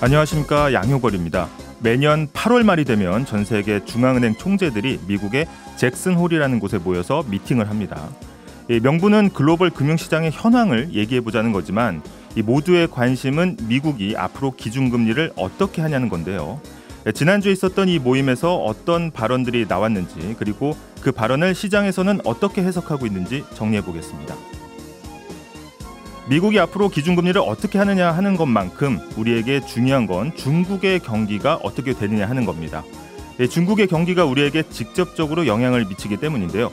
안녕하십니까 양효걸입니다. 매년 8월 말이 되면 전 세계 중앙은행 총재들이 미국의 잭슨홀이라는 곳에 모여서 미팅을 합니다. 명분은 글로벌 금융시장의 현황을 얘기해 보자는 거지만 모두의 관심은 미국이 앞으로 기준금리를 어떻게 하냐는 건데요. 예, 지난주에 있었던 이 모임에서 어떤 발언들이 나왔는지 그리고 그 발언을 시장에서는 어떻게 해석하고 있는지 정리해 보겠습니다. 미국이 앞으로 기준금리를 어떻게 하느냐 하는 것만큼 우리에게 중요한 건 중국의 경기가 어떻게 되느냐 하는 겁니다. 예, 중국의 경기가 우리에게 직접적으로 영향을 미치기 때문인데요.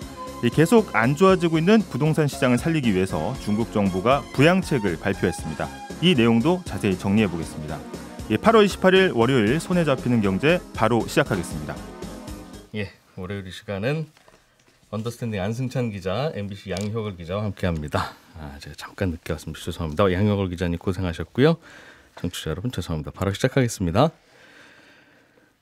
계속 안 좋아지고 있는 부동산 시장을 살리기 위해서 중국 정부가 부양책을 발표했습니다. 이 내용도 자세히 정리해 보겠습니다. 8월 예, 28일 월요일 손에 잡히는 경제 바로 시작하겠습니다. 예, 월요일 이 시간은 언더스탠딩 안승찬 기자, MBC 양효걸 기자와 함께합니다. 아, 제가 잠깐 늦게 왔습니다. 죄송합니다. 양효걸 기자님 고생하셨고요. 청취자 여러분 죄송합니다. 바로 시작하겠습니다.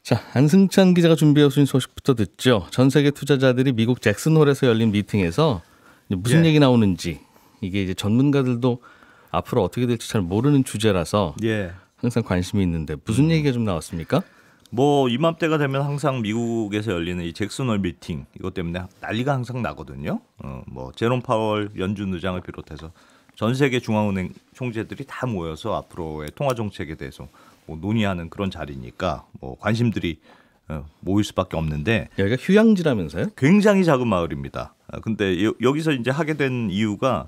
자, 안승찬 기자가 준비해오신 소식부터 듣죠. 전 세계 투자자들이 미국 잭슨홀에서 열린 미팅에서 무슨 예. 얘기 나오는지 이게 이제 전문가들도 앞으로 어떻게 될지 잘 모르는 주제라서 예. 항상 관심이 있는데 무슨 음. 얘기가 좀 나왔습니까? 뭐 이맘때가 되면 항상 미국에서 열리는 이 잭슨홀 미팅 이것 때문에 난리가 항상 나거든요. 어, 뭐 제롬 파월 연준 의장을 비롯해서 전 세계 중앙은행 총재들이 다 모여서 앞으로의 통화 정책에 대해서 뭐 논의하는 그런 자리니까 뭐 관심들이 어, 모일 수밖에 없는데 여기가 휴양지라면서요? 굉장히 작은 마을입니다. 아, 근데 여, 여기서 이제 하게 된 이유가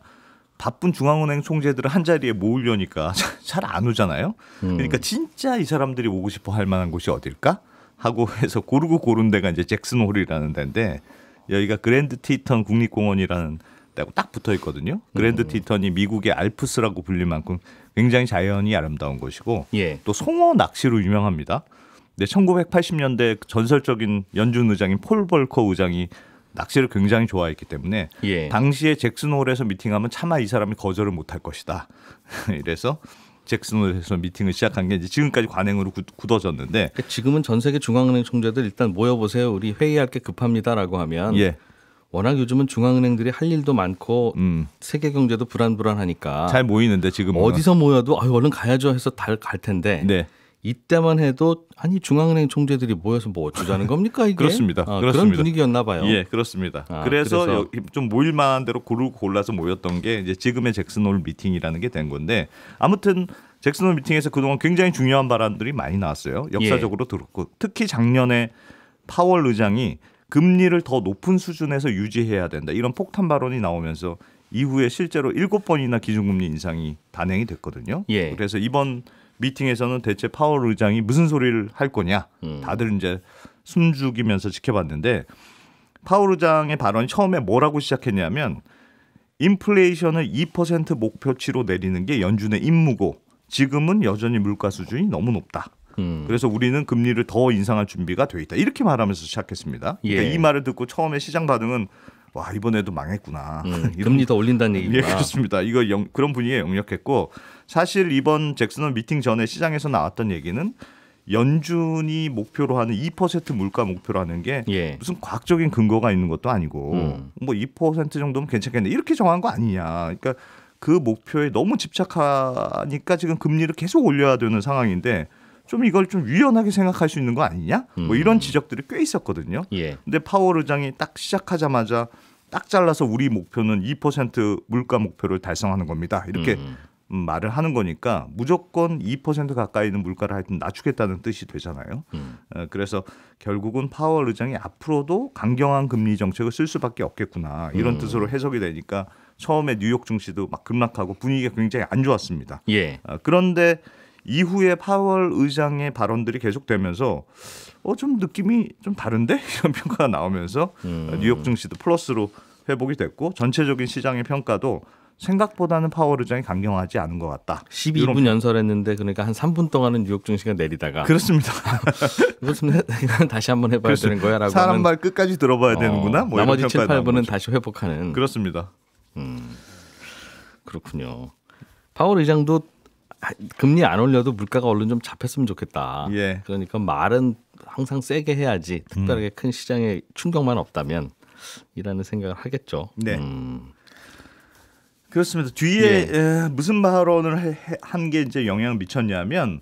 바쁜 중앙은행 총재들을 한 자리에 모으려니까 잘 안 오잖아요. 음. 그러니까 진짜 이 사람들이 오고 싶어 할 만한 곳이 어딜까 하고 해서 고르고 고른 데가 이제 잭슨 홀이라는 데인데 여기가 그랜드 티턴 국립공원이라는 데하고 딱 붙어 있거든요. 그랜드 음. 티턴이 미국의 알프스라고 불릴 만큼 굉장히 자연이 아름다운 곳이고 예. 또 송어 낚시로 유명합니다. 근데 1980년대 전설적인 연준 의장인 폴 벌커 의장이 낚시를 굉장히 좋아했기 때문에 예. 당시에 잭슨홀에서 미팅하면 차마 이 사람이 거절을 못할 것이다. 이래서 잭슨홀에서 미팅을 시작한 게 이제 지금까지 관행으로 굳어졌는데 그러니까 지금은 전 세계 중앙은행 총재들 일단 모여보세요. 우리 회의할 게 급합니다라고 하면 예. 워낙 요즘은 중앙은행들이 할 일도 많고 음. 세계 경제도 불안불안하니까 잘 모이는데 지금 어디서 모여도 아유 얼른 가야죠 해서 달갈 텐데 네. 이때만 해도 아니 중앙은행 총재들이 모여서 뭐 어쩌자는 겁니까 이게 그렇습니다. 아, 그렇습니다. 그런 분위기였나 봐요. 예, 그렇습니다. 아, 그래서, 그래서, 좀 모일 만한 대로 고르고 골라서 모였던 게 이제 지금의 잭슨홀 미팅이라는 게 된 건데 아무튼 잭슨홀 미팅에서 그동안 굉장히 중요한 발언들이 많이 나왔어요. 역사적으로 예. 들었고 특히 작년에 파월 의장이 금리를 더 높은 수준에서 유지해야 된다 이런 폭탄 발언이 나오면서 이후에 실제로 일곱 번이나 기준금리 인상이 단행이 됐거든요. 예. 그래서 이번 미팅에서는 대체 파월 의장이 무슨 소리를 할 거냐 음. 다들 이제 숨죽이면서 지켜봤는데 파월 의장의 발언이 처음에 뭐라고 시작했냐면 인플레이션을 2% 목표치로 내리는 게 연준의 임무고 지금은 여전히 물가 수준이 너무 높다. 음. 그래서 우리는 금리를 더 인상할 준비가 돼 있다. 이렇게 말하면서 시작했습니다. 그러니까 예. 그러니까 이 말을 듣고 처음에 시장 반응은 와 이번에도 망했구나. 음, 이런, 금리 더 올린다는 예, 얘기구나. 예, 그렇습니다. 이거 영, 그런 분위기에 영역했고 사실 이번 잭슨홀 미팅 전에 시장에서 나왔던 얘기는 연준이 목표로 하는 2% 물가 목표로 하는 게 예. 무슨 과학적인 근거가 있는 것도 아니고 음. 뭐2% 정도면 괜찮겠네 이렇게 정한 거 아니냐. 그러니까 그 목표에 너무 집착하니까 지금 금리를 계속 올려야 되는 상황인데 좀 이걸 좀 유연하게 생각할 수 있는 거 아니냐? 뭐 이런 음. 지적들이 꽤 있었거든요. 예. 근데 파월 의장이 딱 시작하자마자 딱 잘라서 우리 목표는 2% 물가 목표를 달성하는 겁니다. 이렇게 음. 음 말을 하는 거니까 무조건 2% 가까이 있는 물가를 하여튼 낮추겠다는 뜻이 되잖아요. 음. 어, 그래서 결국은 파월 의장이 앞으로도 강경한 금리 정책을 쓸 수밖에 없겠구나 이런 음. 뜻으로 해석이 되니까 처음에 뉴욕 증시도 막 급락하고 분위기가 굉장히 안 좋았습니다. 예. 어, 그런데 이후에 파월 의장의 발언들이 계속되면서 어 좀 느낌이 좀 다른데 이런 평가가 나오면서 음. 뉴욕 증시도 플러스로 회복이 됐고 전체적인 시장의 평가도 생각보다는 파월 의장이 강경하지 않은 것 같다. 12분 연설했는데 그러니까 한 3분 동안은 뉴욕 증시가 내리다가 그렇습니다. 무슨 다시 한번 해봐야 되는 거야라고 사람 말 끝까지 들어봐야 어, 되는구나. 뭐 나머지 7, 8분은 다시 회복하는 그렇습니다. 음, 그렇군요. 파월 의장도 금리 안 올려도 물가가 얼른 좀 잡혔으면 좋겠다. 예. 그러니까 말은 항상 세게 해야지 특별하게 음. 큰 시장에 충격만 없다면 이라는 생각을 하겠죠. 네. 음. 그렇습니다. 뒤에 예. 에, 무슨 발언을 한 게 이제 영향을 미쳤냐면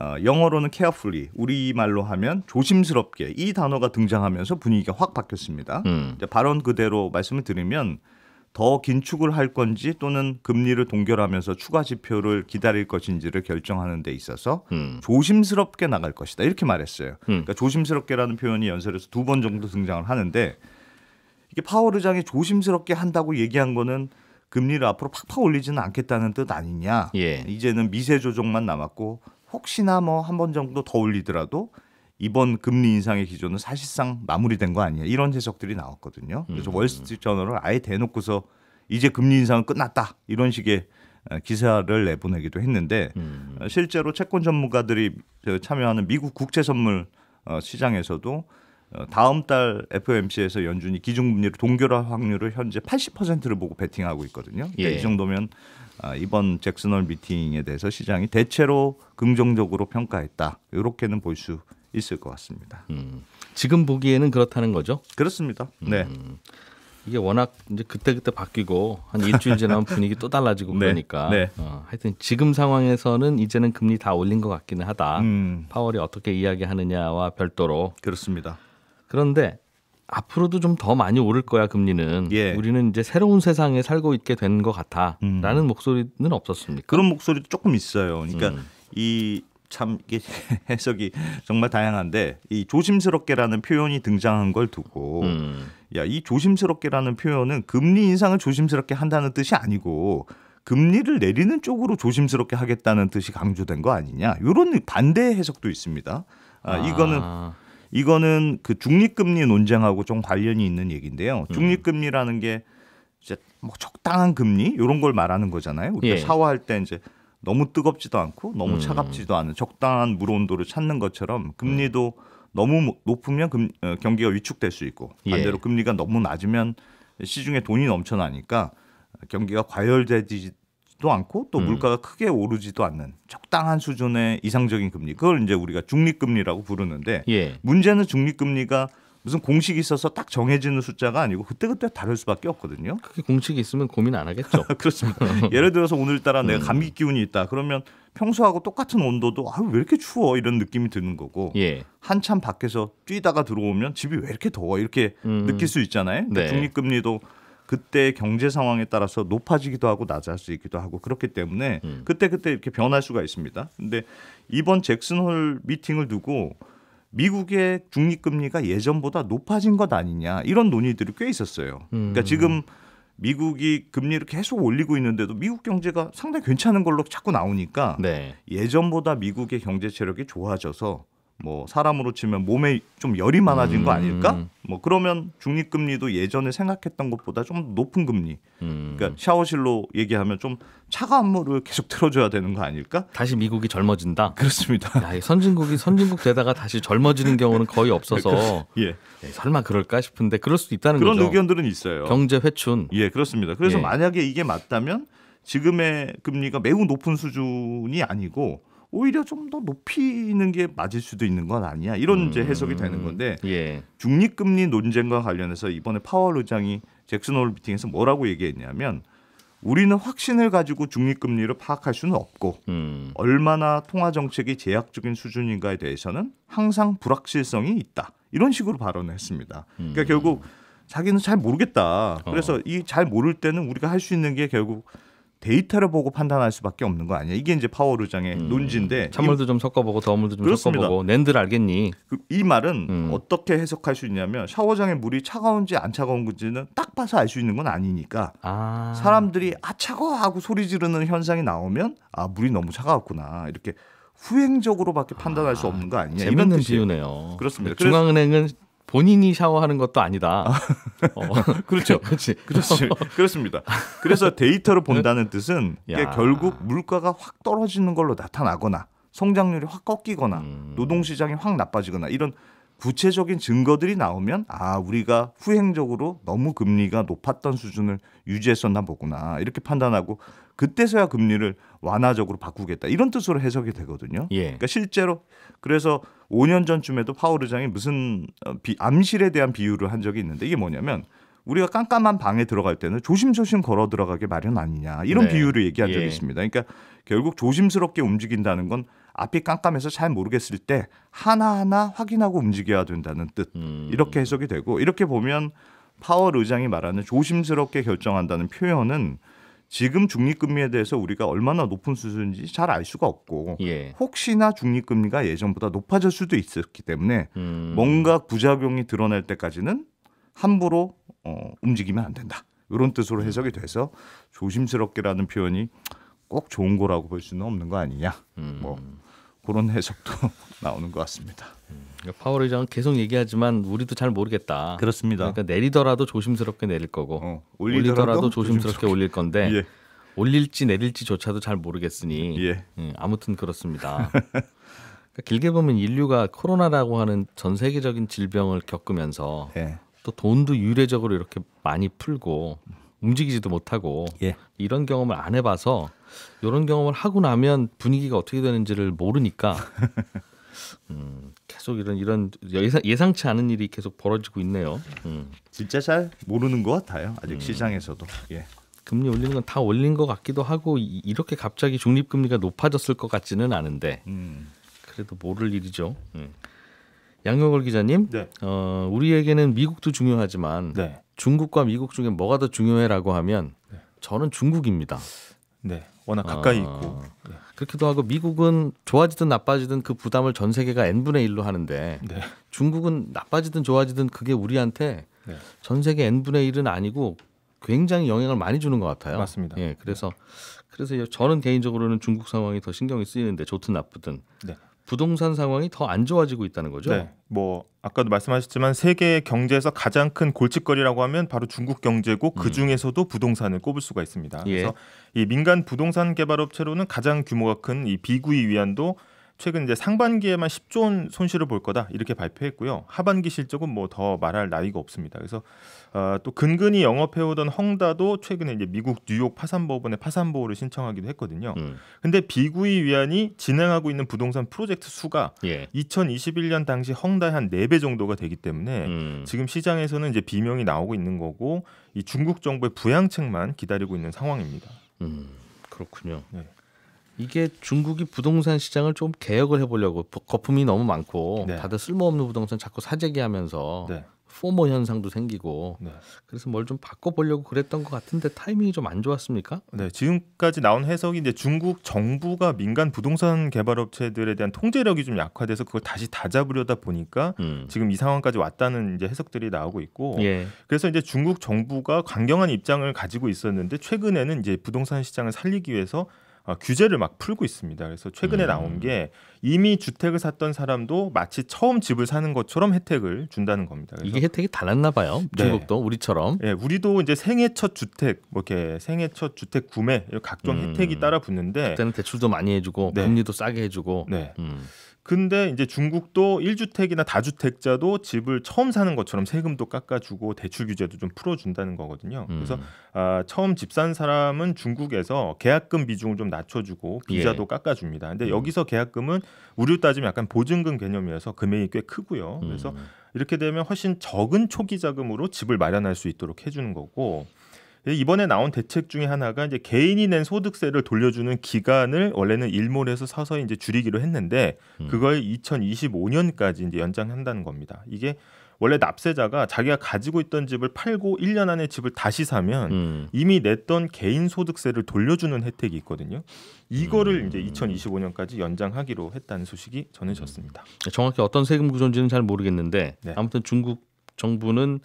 어, 영어로는 carefully, 우리말로 하면 조심스럽게 이 단어가 등장하면서 분위기가 확 바뀌었습니다. 음. 발언 그대로 말씀을 드리면 더 긴축을 할 건지 또는 금리를 동결하면서 추가 지표를 기다릴 것인지를 결정하는 데 있어서 음. 조심스럽게 나갈 것이다 이렇게 말했어요. 음. 그러니까 조심스럽게라는 표현이 연설에서 두 번 정도 등장을 하는데 이게 파월 의장이 조심스럽게 한다고 얘기한 거는 금리를 앞으로 팍팍 올리지는 않겠다는 뜻 아니냐. 예. 이제는 미세 조정만 남았고 혹시나 뭐 한 번 정도 더 올리더라도 이번 금리 인상의 기조는 사실상 마무리된 거아니냐 이런 해석들이 나왔거든요. 그래서 음. 월스트리트저널을 아예 대놓고서 이제 금리 인상은 끝났다 이런 식의 어, 기사를 내보내기도 했는데 음. 어, 실제로 채권 전문가들이 참여하는 미국 국채 선물 어, 시장에서도 다음 달 FOMC에서 연준이 기준금리를 동결할 확률을 현재 80%를 보고 베팅하고 있거든요. 그러니까 예. 이 정도면 아, 이번 잭슨홀 미팅에 대해서 시장이 대체로 긍정적으로 평가했다. 이렇게는 볼수 있을 것 같습니다. 음. 지금 보기에는 그렇다는 거죠? 그렇습니다. 음. 네. 이게 워낙 이제 그때 그때 바뀌고 한 일주일 지나면 분위기 또 달라지고 네. 그러니까 네, 네. 어, 하여튼 지금 상황에서는 이제는 금리 다 올린 것 같기는 하다. 음. 파월이 어떻게 이야기하느냐와 별도로 그렇습니다. 그런데 앞으로도 좀 더 많이 오를 거야 금리는 예. 우리는 이제 새로운 세상에 살고 있게 된 것 같아라는 음. 목소리는 없었습니까? 그런 목소리도 조금 있어요. 그러니까 음. 이참 이게 해석이 정말 다양한데 이 조심스럽게라는 표현이 등장한 걸 두고 음. 야이 조심스럽게라는 표현은 금리 인상을 조심스럽게 한다는 뜻이 아니고 금리를 내리는 쪽으로 조심스럽게 하겠다는 뜻이 강조된 거 아니냐 이런 반대 해석도 있습니다. 아, 아, 이거는 이거는 그 중립금리 논쟁하고 좀 관련이 있는 얘기인데요. 음. 중립금리라는 게 이제 뭐 적당한 금리 이런 걸 말하는 거잖아요. 우리가 예. 샤워할 때 이제 너무 뜨겁지도 않고 너무 음. 차갑지도 않은 적당한 물 온도를 찾는 것처럼 음. 금리도 너무 높으면 금, 어, 경기가 위축될 수 있고 예. 반대로 예. 금리가 너무 낮으면 시중에 돈이 넘쳐나니까 경기가 과열되지도 않고 또 음. 물가가 크게 오르지도 않는 적당한 수준의 이상적인 금리 그걸 이제 우리가 중립금리라고 부르는데 예. 문제는 중립금리가 무슨 공식이 있어서 딱 정해지는 숫자가 아니고 그때그때 다를 수밖에 없거든요. 그게 공식이 있으면 고민 안 하겠죠. 그렇습니다. 예를 들어서 오늘따라 내가 음. 감기 기운이 있다. 그러면 평소하고 똑같은 온도도 아왜 이렇게 추워 이런 느낌이 드는 거고 예. 한참 밖에서 뛰다가 들어오면 집이 왜 이렇게 더워 이렇게 음. 느낄 수 있잖아요. 네. 중립금리도 그때 경제 상황에 따라서 높아지기도 하고 낮아질수있기도 하고 그렇기 때문에 음. 그때 그때 이렇게 변할 수가 있습니다. 근데 이번 잭슨홀 미팅을 두고 미국의 중립금리가 예전보다 높아진 것 아니냐 이런 논의들이 꽤 있었어요. 그러니까 음. 그러니까 지금 미국이 금리를 계속 올리고 있는데도 미국 경제가 상당히 괜찮은 걸로 자꾸 나오니까 네. 예전보다 미국의 경제 체력이 좋아져서 뭐 사람으로 치면 몸에 좀 열이 많아진 음. 거 아닐까? 뭐 그러면 중립금리도 예전에 생각했던 것보다 좀 높은 금리. 음. 그러니까 샤워실로 얘기하면 좀 차가운 물을 계속 틀어줘야 되는 거 아닐까? 다시 미국이 젊어진다. 그렇습니다. 야, 선진국이 선진국 되다가 다시 젊어지는 경우는 거의 없어서 그, 예. 예, 설마 그럴까 싶은데 그럴 수도 있다는 그런 거죠. 그런 의견들은 있어요. 경제 회춘. 예, 그렇습니다. 그래서 예. 만약에 이게 맞다면 지금의 금리가 매우 높은 수준이 아니고 오히려 좀 더 높이는 게 맞을 수도 있는 건 아니냐 이런 이제 음. 해석이 되는 건데 예. 중립금리 논쟁과 관련해서 이번에 파월 의장이 잭슨 홀 미팅에서 뭐라고 얘기했냐면 우리는 확신을 가지고 중립금리를 파악할 수는 없고 음. 얼마나 통화 정책이 제약적인 수준인가에 대해서는 항상 불확실성이 있다 이런 식으로 발언을 했습니다. 그러니까 음. 그러니까 결국 자기는 잘 모르겠다. 그래서 어. 이잘 모를 때는 우리가 할 수 있는 게 결국 데이터를 보고 판단할 수밖에 없는 거 아니야. 이게 이제 파워 의장의 음. 논지인데 찬물도 좀 섞어보고 더물도 좀 그렇습니다. 섞어보고 낸들 알겠니? 그, 이 말은 음. 어떻게 해석할 수 있냐면 샤워장의 물이 차가운지 안 차가운지는 딱 봐서 알 수 있는 건 아니니까 아. 사람들이 아 차가워 하고 소리 지르는 현상이 나오면 아 물이 너무 차가웠구나 이렇게 후행적으로밖에 판단할 수 아, 없는 거 아니냐 이런 뜻이에요. 비유네요. 그렇습니다. 중앙은행은 본인이 샤워하는 것도 아니다. 아. 어. 그렇죠. 그렇지. 그렇지. 그렇습니다. 그래서 데이터로 네. 본다는 뜻은 결국 물가가 확 떨어지는 걸로 나타나거나 성장률이 확 꺾이거나 음. 노동 시장이 확 나빠지거나 이런 구체적인 증거들이 나오면 아 우리가 후행적으로 너무 금리가 높았던 수준을 유지했었나 보구나 이렇게 판단하고 그때서야 금리를 완화적으로 바꾸겠다 이런 뜻으로 해석이 되거든요. 예. 그러니까 실제로 그래서 5년 전쯤에도 파월 의장이 무슨 어, 비, 암실에 대한 비유를 한 적이 있는데 이게 뭐냐면 우리가 깜깜한 방에 들어갈 때는 조심조심 걸어 들어가게 마련 아니냐 이런 네. 비유를 얘기한 적이 예. 있습니다. 그러니까 결국 조심스럽게 움직인다는 건 앞이 깜깜해서 잘 모르겠을 때 하나하나 확인하고 움직여야 된다는 뜻 음. 이렇게 해석이 되고 이렇게 보면 파월 의장이 말하는 조심스럽게 결정한다는 표현은 지금 중립금리에 대해서 우리가 얼마나 높은 수준인지 잘 알 수가 없고 예. 혹시나 중립금리가 예전보다 높아질 수도 있었기 때문에 음. 뭔가 부작용이 드러날 때까지는 함부로 어, 움직이면 안 된다 이런 뜻으로 음. 해석이 돼서 조심스럽게라는 표현이 꼭 좋은 거라고 볼 수는 없는 거 아니냐 음. 뭐 그런 해석도 나오는 것 같습니다. 음, 그러니까 파월 의장은 계속 얘기하지만 우리도 잘 모르겠다. 그렇습니다. 그러니까 내리더라도 조심스럽게 내릴 거고 어, 올리더라도, 올리더라도, 조심스럽게, 조심스럽게. 올릴 건데 예. 올릴지 내릴지조차도 잘 모르겠으니 예. 음, 아무튼 그렇습니다. 그러니까 길게 보면 인류가 코로나라고 하는 전 세계적인 질병을 겪으면서 예. 또 돈도 유례적으로 이렇게 많이 풀고 움직이지도 못하고 예. 이런 경험을 안 해봐서 이런 경험을 하고 나면 분위기가 어떻게 되는지를 모르니까 음, 계속 이런 이런 예상, 예상치 않은 일이 계속 벌어지고 있네요. 음. 진짜 잘 모르는 것 같아요. 아직 음. 시장에서도. 예. 금리 올리는 건 다 올린 것 같기도 하고 이, 렇게 갑자기 중립 금리가 높아졌을 것 같지는 않은데 음. 그래도 모를 일이죠. 음. 양영걸 기자님, 네. 어, 우리에게는 미국도 중요하지만 네. 중국과 미국 중에 뭐가 더 중요해라고 하면 네. 저는 중국입니다. 네. 워낙 아. 가까이 아, 있고 네. 그렇기도 하고 미국은 좋아지든 나빠지든 그 부담을 전 세계가 n 분의 1로 하는데 네. 중국은 나빠지든 좋아지든 그게 우리한테 네. 전 세계 n 분의 1은 아니고 굉장히 영향을 많이 주는 것 같아요. 맞습니다. 예, 그래서 그래서 저는 개인적으로는 중국 상황이 더 신경이 쓰이는데 좋든 나쁘든 네. 부동산 상황이 더 안 좋아지고 있다는 거죠. 네. 뭐 아까도 말씀하셨지만 세계 경제에서 가장 큰 골칫거리라고 하면 바로 중국 경제고 그 중에서도 음. 부동산을 꼽을 수가 있습니다. 예. 그래서 이 민간 부동산 개발 업체로는 가장 규모가 큰 이 비구이 위안도 최근 이제 상반기에만 10조 원 손실을 볼 거다 이렇게 발표했고요. 하반기 실적은 뭐 더 말할 나위가 없습니다. 그래서 어, 또 근근히 영업해오던 헝다도 최근에 이제 미국 뉴욕 파산법원에 파산보호를 신청하기도 했거든요. 음. 근데 비구이 위안이 진행하고 있는 부동산 프로젝트 수가 예. 2021년 당시 헝다의 한 4배 정도가 되기 때문에 음. 지금 시장에서는 이제 비명이 나오고 있는 거고 이 중국 정부의 부양책만 기다리고 있는 상황입니다. 음, 그렇군요. 네. 이게 중국이 부동산 시장을 좀 개혁을 해보려고 거품이 너무 많고 네. 다들 쓸모없는 부동산 자꾸 사재기하면서 네. 포머 현상도 생기고 네. 그래서 뭘 좀 바꿔보려고 그랬던 것 같은데 타이밍이 좀 안 좋았습니까? 네, 지금까지 나온 해석이 이제 중국 정부가 민간 부동산 개발업체들에 대한 통제력이 좀 약화돼서 그걸 다시 다잡으려다 보니까 음. 지금 이 상황까지 왔다는 이제 해석들이 나오고 있고 예. 그래서 이제 중국 정부가 강경한 입장을 가지고 있었는데 최근에는 이제 부동산 시장을 살리기 위해서 어, 규제를 막 풀고 있습니다. 그래서 최근에 음. 나온 게 이미 주택을 샀던 사람도 마치 처음 집을 사는 것처럼 혜택을 준다는 겁니다. 이게 혜택이 달랐나 봐요. 네. 중국도 우리처럼. 네, 우리도 이제 생애 첫 주택, 뭐 이렇게 생애 첫 주택 구매 각종 음. 혜택이 따라 붙는데 그때는 대출도 많이 해주고 네. 금리도 싸게 해주고. 네. 음. 근데 이제 중국도 1주택이나 다주택자도 집을 처음 사는 것처럼 세금도 깎아주고 대출 규제도 좀 풀어준다는 거거든요. 음. 그래서 아, 처음 집 산 사람은 중국에서 계약금 비중을 좀 낮춰주고 비자도 예. 깎아줍니다. 근데 음. 여기서 계약금은 우리로 따지면 약간 보증금 개념이어서 금액이 꽤 크고요. 그래서 음. 이렇게 되면 훨씬 적은 초기 자금으로 집을 마련할 수 있도록 해주는 거고 이번에 나온 대책 중에 하나가 이제 개인이 낸 소득세를 돌려주는 기간을 원래는 일몰에서 서서 이제 줄이기로 했는데 음. 그걸 2025년까지 이제 연장한다는 겁니다. 이게 원래 납세자가 자기가 가지고 있던 집을 팔고 1년 안에 집을 다시 사면 음. 이미 냈던 개인 소득세를 돌려주는 혜택이 있거든요. 이거를 음. 이제 2025년까지 연장하기로 했다는 소식이 전해졌습니다. 음. 정확히 어떤 세금 구조인지는 잘 모르겠는데 네. 아무튼 중국 정부는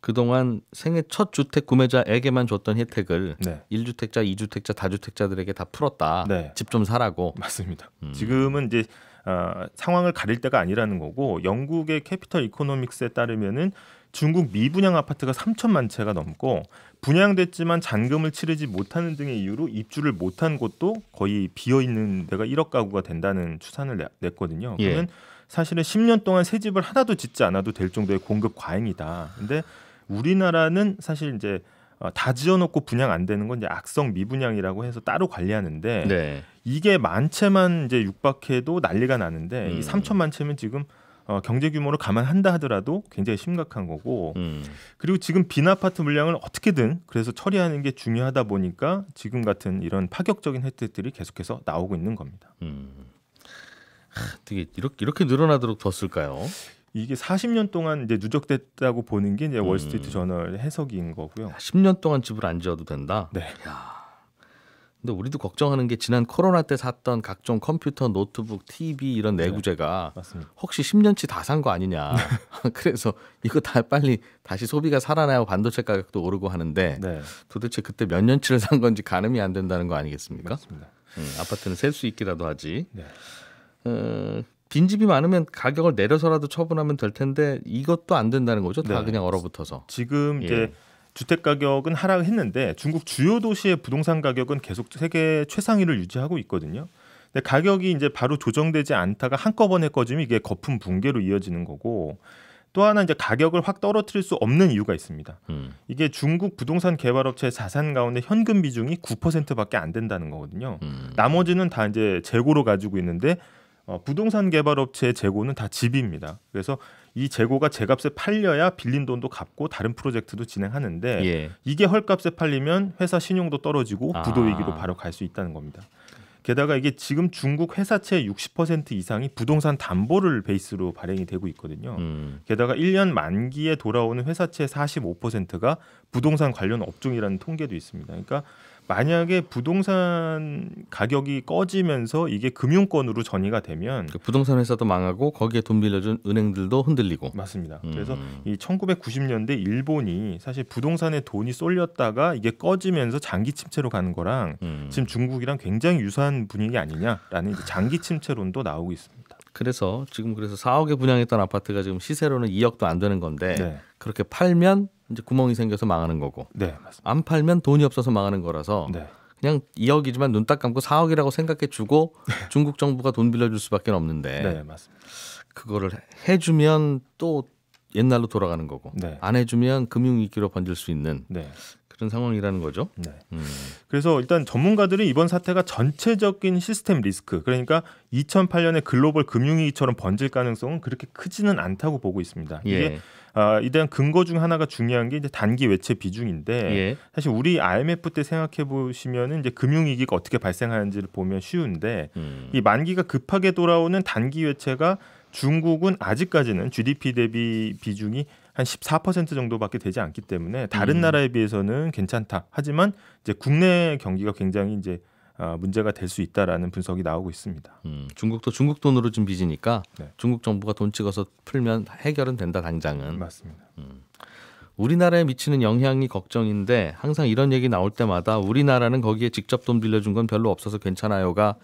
그동안 생애 첫 주택 구매자에게만 줬던 혜택을 네. 1주택자, 2주택자, 다주택자들에게 다 풀었다. 네. 집좀 사라고. 맞습니다. 음. 지금은 이제 어, 상황을 가릴 때가 아니라는 거고 영국의 캐피털 이코노믹스에 따르면은 중국 미분양 아파트가 3천만 채가 넘고 분양됐지만 잔금을 치르지 못하는 등의 이유로 입주를 못한 곳도 거의 비어 있는 데가 1억 가구가 된다는 추산을 냈거든요. 예. 그러면 사실은 10년 동안 새 집을 하나도 짓지 않아도 될 정도의 공급 과잉이다. 근데 우리나라는 사실 이제 어, 다 지어놓고 분양 안 되는 건 이제 악성 미분양이라고 해서 따로 관리하는데 네. 이게 만채만 이제 육박해도 난리가 나는데 음. 이 3천만 채면 지금 어, 경제 규모를 감안한다 하더라도 굉장히 심각한 거고 음. 그리고 지금 빈 아파트 물량을 어떻게든 그래서 처리하는 게 중요하다 보니까 지금 같은 이런 파격적인 혜택들이 계속해서 나오고 있는 겁니다. 음. 하, 되게 이렇게 이렇게 늘어나도록 뒀을까요? 이게 40년 동안 이제 누적됐다고 보는 게 이제 월스트리트 음. 저널 해석인 거고요. 10년 동안 집을 안 지어도 된다. 네. 야. 근데 우리도 걱정하는 게 지난 코로나 때 샀던 각종 컴퓨터, 노트북, TV 이런 네. 내구재가 네. 혹시 10년치 다 산 거 아니냐. 그래서 이거 다 빨리 다시 소비가 살아나요 반도체 가격도 오르고 하는데 네. 도대체 그때 몇 년치를 산 건지 가늠이 안 된다는 거 아니겠습니까? 맞습니다. 음, 아파트는 셀 수 있기라도 하지. 네. 어, 빈집이 많으면 가격을 내려서라도 처분하면 될 텐데 이것도 안 된다는 거죠. 다 네. 그냥 얼어붙어서. 지금 이제 예. 주택 가격은 하락했는데 을 중국 주요 도시의 부동산 가격은 계속 세계 최상위를 유지하고 있거든요. 근데 가격이 이제 바로 조정되지 않다가 한꺼번에 꺼지면 이게 거품 붕괴로 이어지는 거고 또 하나 이제 가격을 확 떨어뜨릴 수 없는 이유가 있습니다. 음. 이게 중국 부동산 개발업체 자산 가운데 현금 비중이 9%밖에 안 된다는 거거든요. 음. 나머지는 다 이제 재고로 가지고 있는데 어, 부동산 개발 업체의 재고는 다 집입니다. 그래서 이 재고가 제값에 팔려야 빌린 돈도 갚고 다른 프로젝트도 진행하는데 예. 이게 헐값에 팔리면 회사 신용도 떨어지고 아. 부도 위기로 아. 바로 갈 수 있다는 겁니다. 게다가 이게 지금 중국 회사채 60% 이상이 부동산 담보를 베이스로 발행이 되고 있거든요. 음. 게다가 1년 만기에 돌아오는 회사채 45%가 부동산 관련 업종이라는 통계도 있습니다. 그러니까 만약에 부동산 가격이 꺼지면서 이게 금융권으로 전이가 되면 그 부동산 회사도 망하고 거기에 돈 빌려준 은행들도 흔들리고 맞습니다. 음. 그래서 이 1990년대 일본이 사실 부동산에 돈이 쏠렸다가 이게 꺼지면서 장기 침체로 가는 거랑 음. 지금 중국이랑 굉장히 유사한 분위기 아니냐라는 장기 침체론도 나오고 있습니다. 그래서 지금 그래서 4억에 분양했던 아파트가 지금 시세로는 2억도 안 되는 건데 네. 그렇게 팔면 이제 구멍이 생겨서 망하는 거고 네, 안 팔면 돈이 없어서 망하는 거라서 네. 그냥 2억이지만 눈 딱 감고 4억이라고 생각해 주고 네. 중국 정부가 돈 빌려줄 수밖에 없는데 네, 그거를 해주면 또 옛날로 돌아가는 거고 네. 안 해주면 금융위기로 번질 수 있는 그런 상황이라는 거죠. 네. 음. 그래서 일단 전문가들은 이번 사태가 전체적인 시스템 리스크 그러니까 2008년에 글로벌 금융위기처럼 번질 가능성은 그렇게 크지는 않다고 보고 있습니다. 이게 예. 아, 이에 대한 근거 중 하나가 중요한 게 이제 단기 외채 비중인데 예. 사실 우리 IMF 때 생각해 보시면은 이제 금융 위기가 어떻게 발생하는지를 보면 쉬운데 음. 이 만기가 급하게 돌아오는 단기 외채가 중국은 아직까지는 GDP 대비 비중이 한14% 정도밖에 되지 않기 때문에 다른 음. 나라에 비해서는 괜찮다. 하지만 이제 국내 경기가 굉장히 이제 어, 문제가 될 수 있다라는 분석이 나오고 있습니다. 음, 중국도 중국 돈으로 좀 빚으니까 네. 중국 정부가 돈 찍어서 풀면 해결은 된다 당장은. 맞습니다. 음. 우리나라에 미치는 영향이 걱정인데 항상 이런 얘기 나올 때마다 우리나라는 거기에 직접 돈 빌려준 건 별로 없어서 괜찮아요가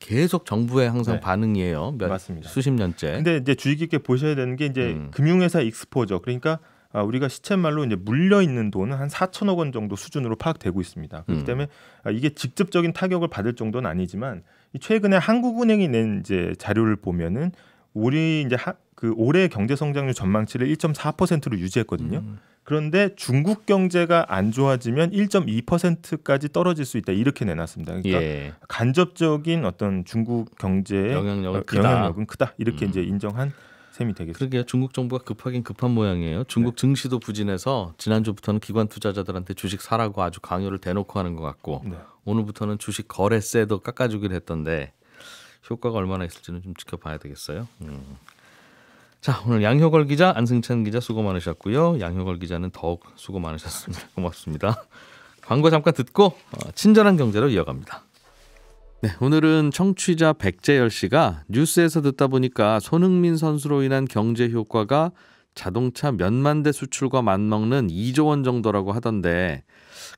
계속 정부의 항상 네. 반응이에요. 몇, 맞습니다. 수십 년째. 근데 이제 주의 깊게 보셔야 되는 게 이제 음. 금융회사 익스포죠. 그러니까 아, 우리가 시쳇말로 이제 물려 있는 돈은 한 4천억 원 정도 수준으로 파악되고 있습니다. 그렇기 음. 때문에 아, 이게 직접적인 타격을 받을 정도는 아니지만 최근에 한국은행이 낸 이제 자료를 보면은 우리 이제 하, 그 올해 경제 성장률 전망치를 1.4%로 유지했거든요. 음. 그런데 중국 경제가 안 좋아지면 1.2%까지 떨어질 수 있다 이렇게 내놨습니다. 그러니까 예. 간접적인 어떤 중국 경제의 영향력은, 어, 영향력은 크다. 크다. 이렇게 음. 이제 인정한 셈이 되겠습니다. 그러게 중국 정부가 급하긴 급한 모양이에요. 중국 네. 증시도 부진해서 지난주부터는 기관 투자자들한테 주식 사라고 아주 강요를 대놓고 하는 것 같고 네. 오늘부터는 주식 거래세도 깎아주기로 했던데 효과가 얼마나 있을지는 좀 지켜봐야 되겠어요. 음. 자, 오늘 양효걸 기자, 안승찬 기자 수고 많으셨고요. 양효걸 기자는 더욱 수고 많으셨습니다. 고맙습니다. 광고 잠깐 듣고 어, 친절한 경제로 이어갑니다. 네, 오늘은 청취자 백재열 씨가 뉴스에서 듣다 보니까 손흥민 선수로 인한 경제 효과가 자동차 몇만 대 수출과 맞먹는 2조 원 정도라고 하던데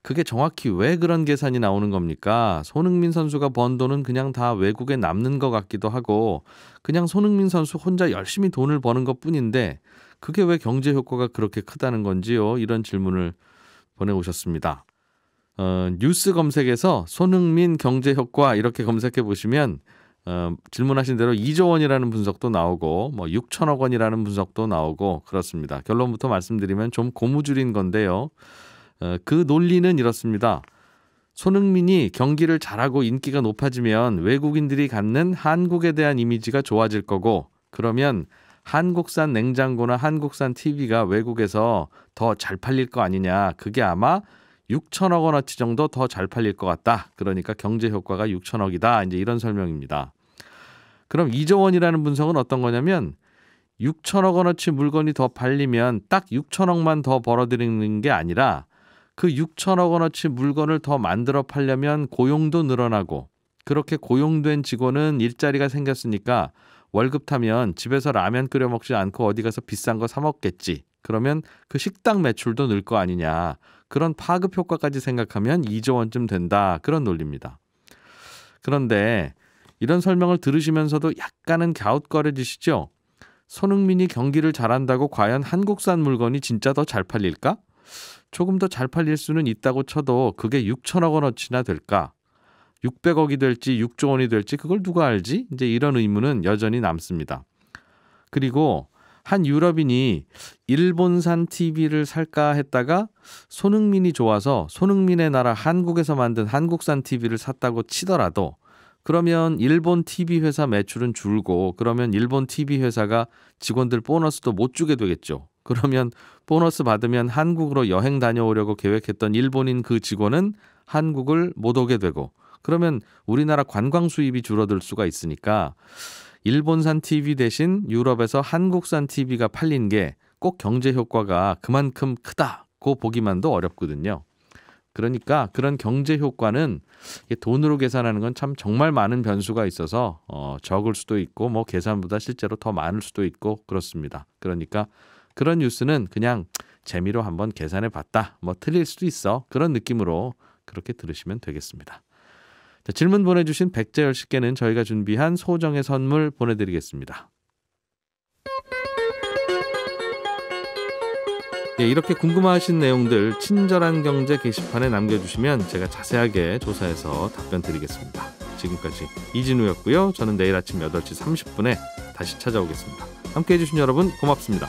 그게 정확히 왜 그런 계산이 나오는 겁니까? 손흥민 선수가 번 돈은 그냥 다 외국에 남는 것 같기도 하고 그냥 손흥민 선수 혼자 열심히 돈을 버는 것 뿐인데 그게 왜 경제 효과가 그렇게 크다는 건지요? 이런 질문을 보내오셨습니다. 어, 뉴스 검색에서 손흥민 경제 효과 이렇게 검색해 보시면 어, 질문하신 대로 2조 원이라는 분석도 나오고 뭐 6천억 원이라는 분석도 나오고 그렇습니다. 결론부터 말씀드리면 좀 고무줄인 건데요. 어, 그 논리는 이렇습니다. 손흥민이 경기를 잘하고 인기가 높아지면 외국인들이 갖는 한국에 대한 이미지가 좋아질 거고 그러면 한국산 냉장고나 한국산 TV가 외국에서 더 잘 팔릴 거 아니냐. 그게 아마 6천억 원어치 정도 더 잘 팔릴 것 같다. 그러니까 경제 효과가 6천억이다. 이제 이런 설명입니다. 그럼 2조 원이라는 분석은 어떤 거냐면 6천억 원어치 물건이 더 팔리면 딱 6천억만 더 벌어들이는 게 아니라 그 6천억 원어치 물건을 더 만들어 팔려면 고용도 늘어나고 그렇게 고용된 직원은 일자리가 생겼으니까 월급 타면 집에서 라면 끓여 먹지 않고 어디 가서 비싼 거 사 먹겠지. 그러면 그 식당 매출도 늘 거 아니냐. 그런 파급 효과까지 생각하면 2조 원쯤 된다. 그런 논리입니다. 그런데 이런 설명을 들으시면서도 약간은 갸웃거려지시죠? 손흥민이 경기를 잘한다고 과연 한국산 물건이 진짜 더 잘 팔릴까? 조금 더 잘 팔릴 수는 있다고 쳐도 그게 6천억 원어치나 될까? 600억이 될지 6조 원이 될지 그걸 누가 알지? 이제 이런 의문은 여전히 남습니다. 그리고 한 유럽인이 일본산 TV를 살까 했다가 손흥민이 좋아서 손흥민의 나라 한국에서 만든 한국산 TV를 샀다고 치더라도 그러면 일본 TV 회사 매출은 줄고 그러면 일본 TV 회사가 직원들 보너스도 못 주게 되겠죠. 그러면 보너스 받으면 한국으로 여행 다녀오려고 계획했던 일본인 그 직원은 한국을 못 오게 되고 그러면 우리나라 관광 수입이 줄어들 수가 있으니까 일본산 TV 대신 유럽에서 한국산 TV가 팔린 게 꼭 경제 효과가 그만큼 크다고 보기만도 어렵거든요. 그러니까 그런 경제 효과는 돈으로 계산하는 건 참 정말 많은 변수가 있어서 어, 적을 수도 있고 뭐 계산보다 실제로 더 많을 수도 있고 그렇습니다. 그러니까 그런 뉴스는 그냥 재미로 한번 계산해 봤다. 뭐 틀릴 수도 있어. 그런 느낌으로 그렇게 들으시면 되겠습니다. 자, 질문 보내주신 백재열씨께는 저희가 준비한 소정의 선물 보내드리겠습니다. 예, 이렇게 궁금하신 내용들 친절한 경제 게시판에 남겨주시면 제가 자세하게 조사해서 답변 드리겠습니다. 지금까지 이진우였고요. 저는 내일 아침 8시 30분에 다시 찾아오겠습니다. 함께 해주신 여러분 고맙습니다.